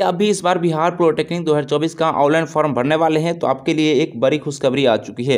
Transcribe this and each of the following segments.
कि अभी इस बार बिहार पॉलिटेक्निक 2024 का ऑनलाइन फॉर्म भरने वाले हैं तो आपके लिए एक बड़ी खुशखबरी आ चुकी है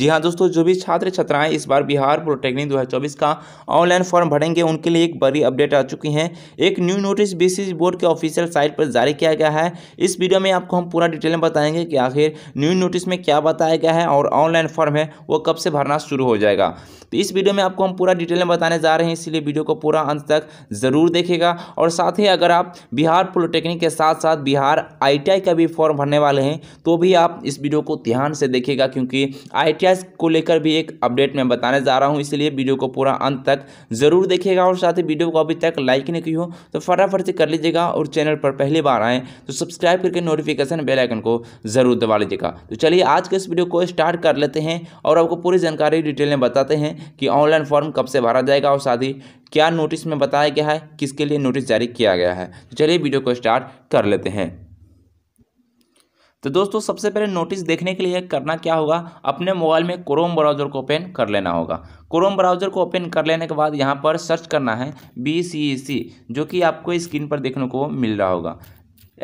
जी हाँ दोस्तों जो भी छात्र छात्राएं इस बार बिहार पॉलिटेक्निक 2024 का ऑनलाइन फॉर्म भरेंगे उनके लिए एक बड़ी अपडेट आ चुकी है एक न्यू नोटिस बी बोर्ड के ऑफिशियल साइट पर जारी किया गया है इस वीडियो में आपको हम पूरा डिटेल में बताएंगे कि आखिर न्यू नोटिस में क्या बताया गया है और ऑनलाइन फॉर्म है वो कब से भरना शुरू हो जाएगा तो इस वीडियो में आपको हम पूरा डिटेल में बताने जा रहे हैं इसलिए वीडियो को पूरा अंत तक जरूर देखेगा और साथ ही अगर आप बिहार पॉलिटेक्निक के साथ साथ साथ बिहार आईटीआई का भी फॉर्म भरने वाले हैं तो भी आप इस वीडियो को ध्यान से देखिएगा क्योंकि आईटीआई को लेकर भी एक अपडेट मैं बताने जा रहा हूं इसलिए वीडियो को पूरा अंत तक जरूर देखिएगा और साथ ही वीडियो को अभी तक लाइक नहीं की हो तो फटाफट से कर लीजिएगा और चैनल पर पहली बार आएँ तो सब्सक्राइब करके नोटिफिकेशन बेलाइकन को ज़रूर दबा लीजिएगा तो चलिए आज के इस वीडियो को स्टार्ट कर लेते हैं और आपको पूरी जानकारी डिटेल में बताते हैं कि ऑनलाइन फॉर्म कब से भरा जाएगा और साथ ही क्या नोटिस में बताया गया है किसके लिए नोटिस जारी किया गया है तो चलिए वीडियो को स्टार्ट कर लेते हैं तो दोस्तों सबसे पहले नोटिस देखने के लिए करना क्या होगा अपने मोबाइल में क्रोम ब्राउज़र को ओपन कर लेना होगा क्रोम ब्राउज़र को ओपन कर लेने के बाद यहाँ पर सर्च करना है बी सी ई सी जो कि आपको स्क्रीन पर देखने को मिल रहा होगा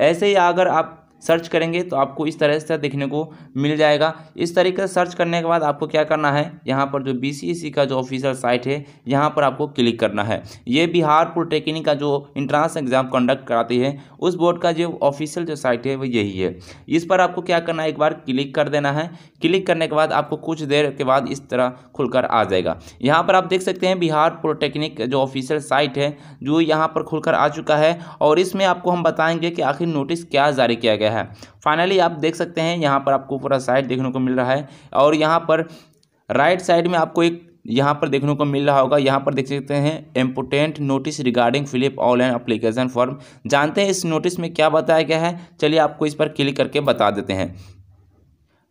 ऐसे ही अगर आप सर्च करेंगे तो आपको इस तरह से देखने को मिल जाएगा इस तरीके से सर्च करने के बाद आपको क्या करना है यहाँ पर जो बी e का जो ऑफिशियल साइट है यहाँ पर आपको क्लिक करना है ये बिहार पॉलिटेक्निक का जो इंट्रांस एग्ज़ाम कंडक्ट कराती है उस बोर्ड का जो ऑफिशियल जो साइट है वो यही है इस पर आपको क्या करना है एक बार क्लिक कर देना है क्लिक करने के बाद आपको कुछ देर के बाद इस तरह खुलकर आ जाएगा यहाँ पर आप देख सकते हैं बिहार पॉलिटेक्निक जो ऑफिशियल साइट है जो यहाँ पर खुलकर आ चुका है और इसमें आपको हम बताएंगे कि आखिर नोटिस क्या जारी किया गया गया है फाइनली आप देख सकते हैं यहाँ पर आपको पूरा साइड देखने को मिल रहा है और यहाँ पर राइट साइड में आपको एक यहाँ पर देखने को मिल रहा होगा यहाँ पर देख सकते हैं important notice regarding filling online application form जानते हैं इस नोटिस में क्या बताया गया है चलिए आपको इस पर क्लिक करके बता देते हैं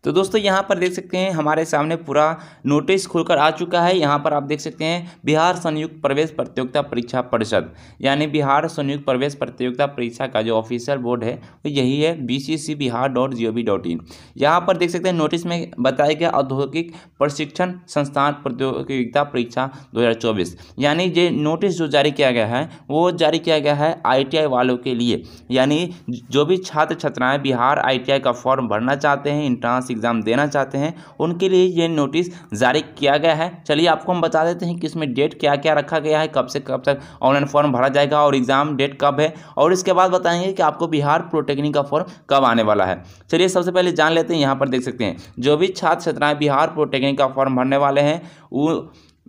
तो दोस्तों यहाँ पर देख सकते हैं हमारे सामने पूरा नोटिस खुलकर आ चुका है यहाँ पर आप देख सकते हैं बिहार संयुक्त प्रवेश प्रतियोगिता परीक्षा परिषद यानी बिहार संयुक्त प्रवेश प्रतियोगिता परीक्षा का जो ऑफिशियल बोर्ड है वो यही है B C C Bihar dot G O V dot in यहाँ पर देख सकते हैं नोटिस में बताया गया औद्योगिक प्रशिक्षण संस्थान प्रतियोगिता परीक्षा दो हज़ार चौबीस यानी ये नोटिस जो जारी किया गया है वो जारी किया गया है आई टी आई वालों के लिए यानी जो भी छात्र छात्राएँ बिहार आई टी आई का फॉर्म भरना चाहते हैं इंट्रांस एग्ज़ाम देना चाहते हैं उनके लिए ये नोटिस जारी किया गया है चलिए आपको हम बता देते हैं कि इसमें डेट क्या क्या रखा गया है कब से कब तक ऑनलाइन फॉर्म भरा जाएगा और एग्ज़ाम डेट कब है और इसके बाद बताएंगे कि आपको बिहार पोलिटेक्निक का फॉर्म कब आने वाला है चलिए सबसे पहले जान लेते हैं यहाँ पर देख सकते हैं जो भी छात्र छात्राएं बिहार पोलिटेक्निक का फॉर्म भरने वाले हैं वो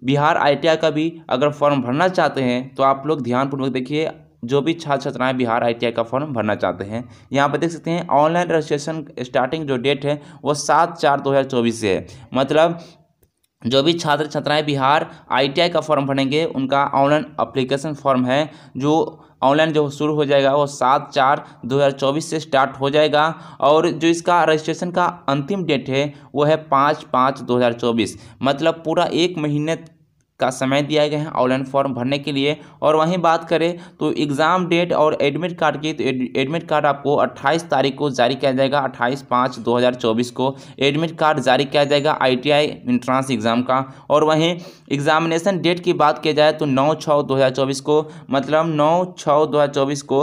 बिहार आई का भी अगर फॉर्म भरना चाहते हैं तो आप लोग ध्यानपूर्वक देखिए जो भी छात्र छात्राएं बिहार आई का फॉर्म भरना चाहते हैं यहाँ पर देख सकते हैं ऑनलाइन रजिस्ट्रेशन स्टार्टिंग जो डेट है वो सात चार दो हज़ार चौबीस से है मतलब जो भी छात्र छात्राएं बिहार आईटीआई का फॉर्म भरेंगे उनका ऑनलाइन अप्लीकेशन फॉर्म है जो ऑनलाइन जो शुरू हो जाएगा वो सात चार दो हज़ार चौबीस से स्टार्ट हो जाएगा और जो इसका रजिस्ट्रेशन का अंतिम डेट है वो है पाँच पाँच दो हज़ार चौबीस मतलब पूरा एक महीने का समय दिया गया है ऑनलाइन फॉर्म भरने के लिए और वहीं बात करें तो एग्ज़ाम डेट और एडमिट कार्ड की तो एडमिट कार्ड आपको 28 तारीख को जारी किया जाएगा 28 पाँच 2024 को एडमिट कार्ड जारी किया जाएगा आईटीआई एंट्रांस एग्ज़ाम का और वहीं एग्जामिनेशन डेट की बात किया जाए तो नौ छः दो को मतलब नौ छः दो को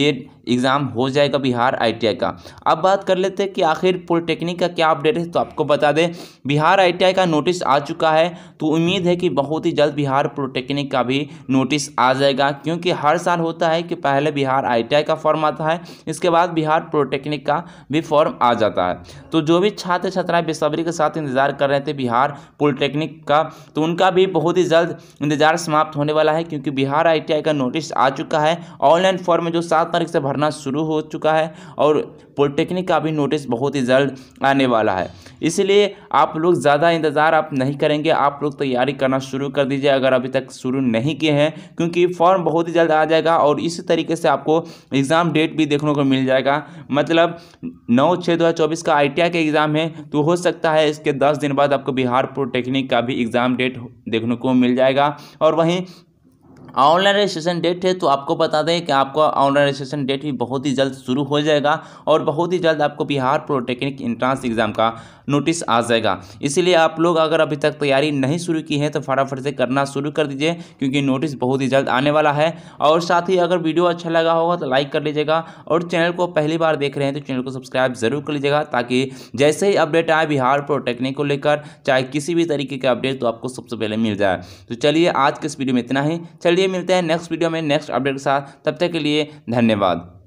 ये एग्ज़ाम हो जाएगा बिहार आईटीआई का अब बात कर लेते हैं कि आखिर पॉलिटेक्निक का क्या अपडेट है तो आपको बता दें बिहार आईटीआई का नोटिस आ चुका है तो उम्मीद है कि बहुत ही जल्द बिहार पॉलिटेक्निक का भी नोटिस आ जाएगा क्योंकि हर साल होता है कि पहले बिहार आई का फॉर्म आता है इसके बाद बिहार पॉलिटेक्निक का भी फॉर्म आ जाता है तो जो भी छात्र छात्राएं बेसब्री के साथ इंतजार कर रहे थे बिहार पॉलिटेक्निक का तो उनका भी बहुत ही जल्द इंतजार समाप्त होने वाला है क्योंकि बिहार आई का नोटिस आ चुका है ऑनलाइन फॉर्म में जो सात तारीख से भरना लगना शुरू हो चुका है और पॉलिटेक्निक का भी नोटिस बहुत ही जल्द आने वाला है इसलिए आप लोग ज़्यादा इंतज़ार आप नहीं करेंगे आप लोग तैयारी करना शुरू कर दीजिए अगर अभी तक शुरू नहीं किए हैं क्योंकि फॉर्म बहुत ही जल्द आ जाएगा और इसी तरीके से आपको एग्ज़ाम डेट भी देखने को मिल जाएगा मतलब नौ छः दो का आई का एग्ज़ाम है तो हो सकता है इसके दस दिन बाद आपको बिहार पॉलिटेक्निक का भी एग्ज़ाम डेट देखने को मिल जाएगा और वहीं ऑनलाइन रजिस्ट्रेशन डेट है तो आपको बता दें कि आपका ऑनलाइन रजिस्ट्रेशन डेट भी बहुत ही जल्द शुरू हो जाएगा और बहुत ही जल्द आपको बिहार पॉलिटेक्निक इंट्रांस एग्ज़ाम का नोटिस आ जाएगा इसीलिए आप लोग अगर अभी तक तैयारी नहीं शुरू की है तो फटाफट से करना शुरू कर दीजिए क्योंकि नोटिस बहुत ही जल्द आने वाला है और साथ ही अगर वीडियो अच्छा लगा होगा तो लाइक कर लीजिएगा और चैनल को पहली बार देख रहे हैं तो चैनल को सब्सक्राइब ज़रूर कर लीजिएगा ताकि जैसे ही अपडेट आए बिहार पॉलिटेक्निक को लेकर चाहे किसी भी तरीके का अपडेट तो आपको सबसे पहले मिल जाए तो चलिए आज के इस वीडियो में इतना ही चलिए चलिए मिलते हैं नेक्स्ट वीडियो में नेक्स्ट अपडेट के साथ तब तक के लिए धन्यवाद